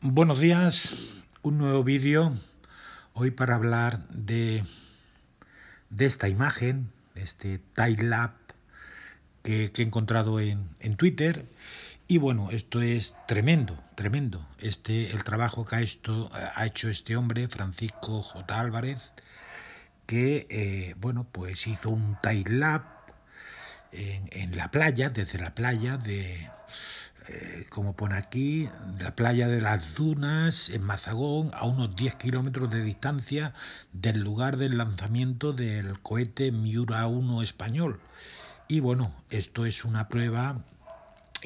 Buenos días, un nuevo vídeo hoy para hablar de, de esta imagen, este Tile que, que he encontrado en, Twitter. Y bueno, esto es tremendo, tremendo. Este, el trabajo que ha, hecho este hombre, Francisco J. Álvarez, que eh, bueno, pues hizo un Tile en, en la playa, desde la playa de eh, como pone aquí, la playa de las Dunas, en Mazagón, a unos 10 kilómetros de distancia del lugar del lanzamiento del cohete Miura 1 español. Y bueno, esto es una prueba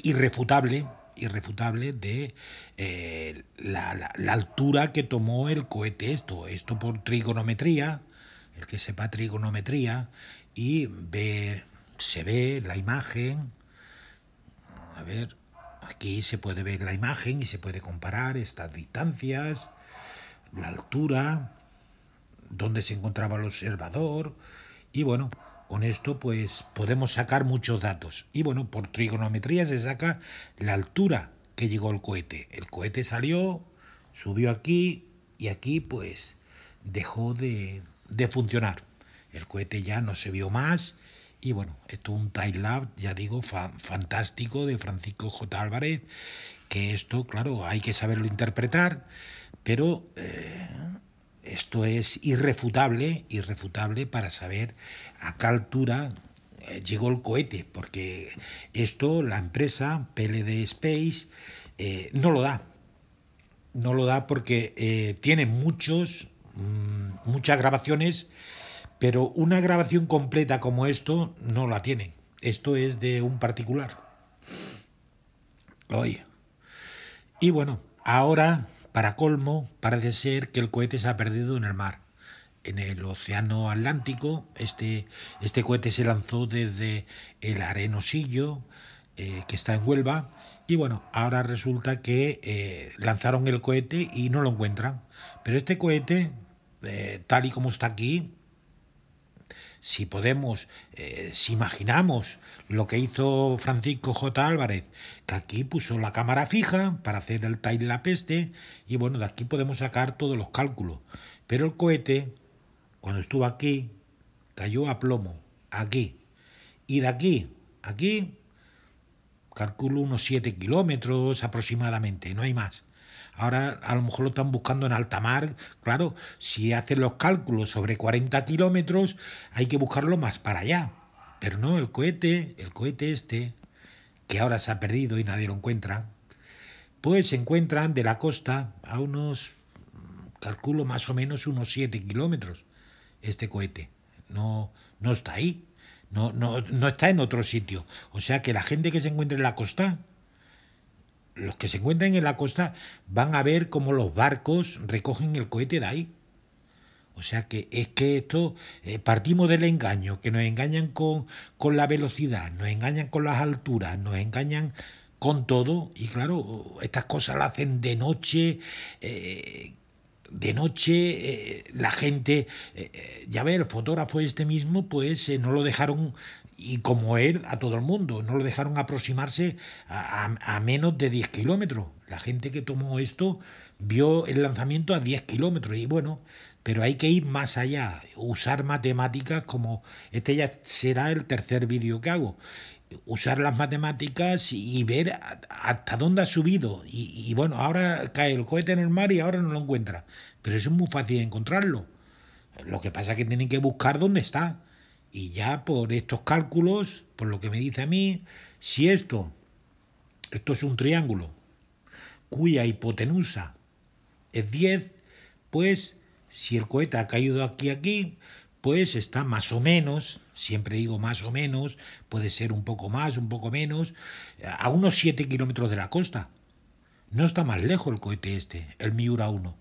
irrefutable irrefutable de eh, la, altura que tomó el cohete esto, esto por trigonometría, el que sepa trigonometría y ve, se ve la imagen, a ver, Aquí se puede ver la imagen y se puede comparar estas distancias, la altura, dónde se encontraba el observador y bueno, con esto pues podemos sacar muchos datos. Y bueno, por trigonometría se saca la altura que llegó el cohete. El cohete salió, subió aquí y aquí pues dejó de, de funcionar. El cohete ya no se vio más y bueno, esto es un time lab, ya digo, fantástico de Francisco J. Álvarez, que esto, claro, hay que saberlo interpretar, pero eh, esto es irrefutable, irrefutable para saber a qué altura eh, llegó el cohete, porque esto la empresa PLD Space eh, no lo da. No lo da porque tiene muchos, mm, muchas grabaciones pero una grabación completa como esto no la tienen. Esto es de un particular. Oye. Y bueno, ahora, para colmo, parece ser que el cohete se ha perdido en el mar en el Océano Atlántico. Este, este cohete se lanzó desde el Arenosillo, eh, que está en Huelva. Y bueno, ahora resulta que eh, lanzaron el cohete y no lo encuentran. Pero este cohete, eh, tal y como está aquí, si podemos, eh, si imaginamos lo que hizo Francisco J. Álvarez, que aquí puso la cámara fija para hacer el tail la peste, y bueno, de aquí podemos sacar todos los cálculos. Pero el cohete, cuando estuvo aquí, cayó a plomo, aquí. Y de aquí, aquí, calculo unos 7 kilómetros aproximadamente, no hay más. Ahora a lo mejor lo están buscando en alta mar. Claro, si hacen los cálculos sobre 40 kilómetros, hay que buscarlo más para allá. Pero no, el cohete, el cohete este, que ahora se ha perdido y nadie lo encuentra, pues se encuentran de la costa a unos, calculo más o menos unos 7 kilómetros, este cohete. No, no está ahí, no, no, no está en otro sitio. O sea que la gente que se encuentra en la costa, los que se encuentran en la costa van a ver cómo los barcos recogen el cohete de ahí. O sea que es que esto, eh, partimos del engaño, que nos engañan con, con la velocidad, nos engañan con las alturas, nos engañan con todo, y claro, estas cosas las hacen de noche, eh, de noche eh, la gente, ya ver el fotógrafo este mismo, pues no lo dejaron y como él a todo el mundo. No lo dejaron aproximarse a, a, menos de 10 kilómetros. La gente que tomó esto vio el lanzamiento a 10 kilómetros y bueno, pero hay que ir más allá, usar matemáticas como este ya será el tercer vídeo que hago. Usar las matemáticas y ver hasta dónde ha subido. Y, y bueno, ahora cae el cohete en el mar y ahora no lo encuentra. Pero eso es muy fácil encontrarlo. Lo que pasa es que tienen que buscar dónde está. Y ya por estos cálculos, por lo que me dice a mí, si esto, esto es un triángulo, cuya hipotenusa es 10, pues si el cohete ha caído aquí, aquí, pues está más o menos, siempre digo más o menos, puede ser un poco más, un poco menos, a unos 7 kilómetros de la costa. No está más lejos el cohete este, el Miura 1.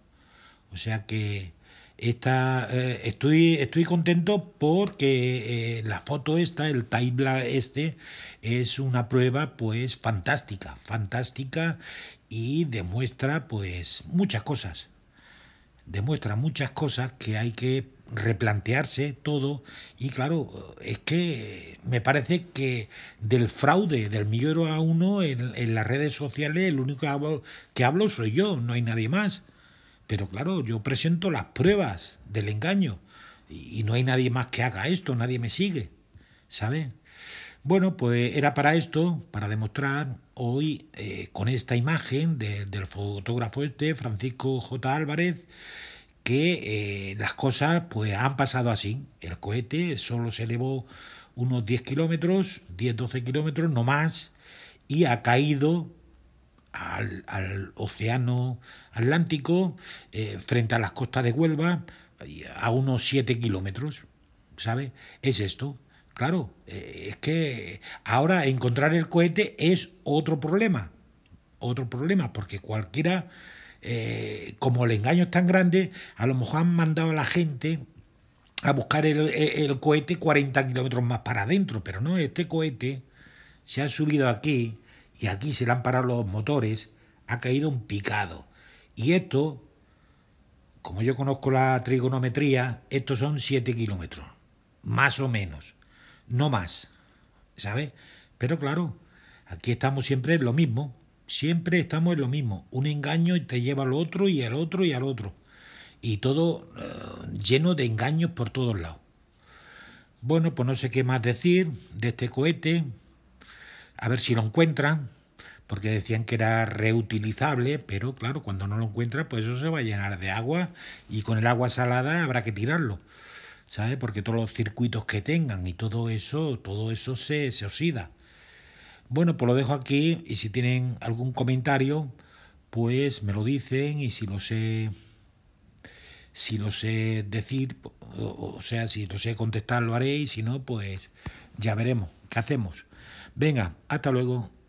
O sea que Está, eh, estoy, estoy contento porque eh, la foto esta, el Taibla este, es una prueba pues fantástica, fantástica y demuestra pues muchas cosas. Demuestra muchas cosas que hay que replantearse todo y claro, es que me parece que del fraude del millón a uno en, las redes sociales el único que hablo soy yo, no hay nadie más. Pero claro, yo presento las pruebas del engaño y no hay nadie más que haga esto, nadie me sigue, ¿sabes? Bueno, pues era para esto, para demostrar hoy eh, con esta imagen del fotógrafo este, Francisco J. Álvarez, que eh, las cosas pues han pasado así. El cohete solo se elevó unos 10 kilómetros, 10-12 kilómetros, no más, y ha caído al, océano Atlántico, eh, frente a las costas de Huelva, a unos 7 kilómetros, ¿sabes? Es esto. Claro, eh, es que ahora encontrar el cohete es otro problema, otro problema, porque cualquiera, eh, como el engaño es tan grande, a lo mejor han mandado a la gente a buscar el, el cohete 40 kilómetros más para adentro, pero no, este cohete se ha subido aquí, y aquí se le han parado los motores, ha caído un picado. Y esto, como yo conozco la trigonometría, estos son 7 kilómetros, más o menos, no más, ¿sabes? Pero claro, aquí estamos siempre en lo mismo, siempre estamos en lo mismo, un engaño te lleva al otro y al otro y al otro, y todo eh, lleno de engaños por todos lados. Bueno, pues no sé qué más decir de este cohete, a ver si lo encuentran, porque decían que era reutilizable, pero claro, cuando no lo encuentran, pues eso se va a llenar de agua y con el agua salada habrá que tirarlo. ¿Sabes? Porque todos los circuitos que tengan y todo eso, todo eso se, se oxida. Bueno, pues lo dejo aquí y si tienen algún comentario, pues me lo dicen y si lo sé si lo sé decir, o sea, si lo sé contestar lo haré y si no, pues ya veremos qué hacemos. Venga, hasta luego.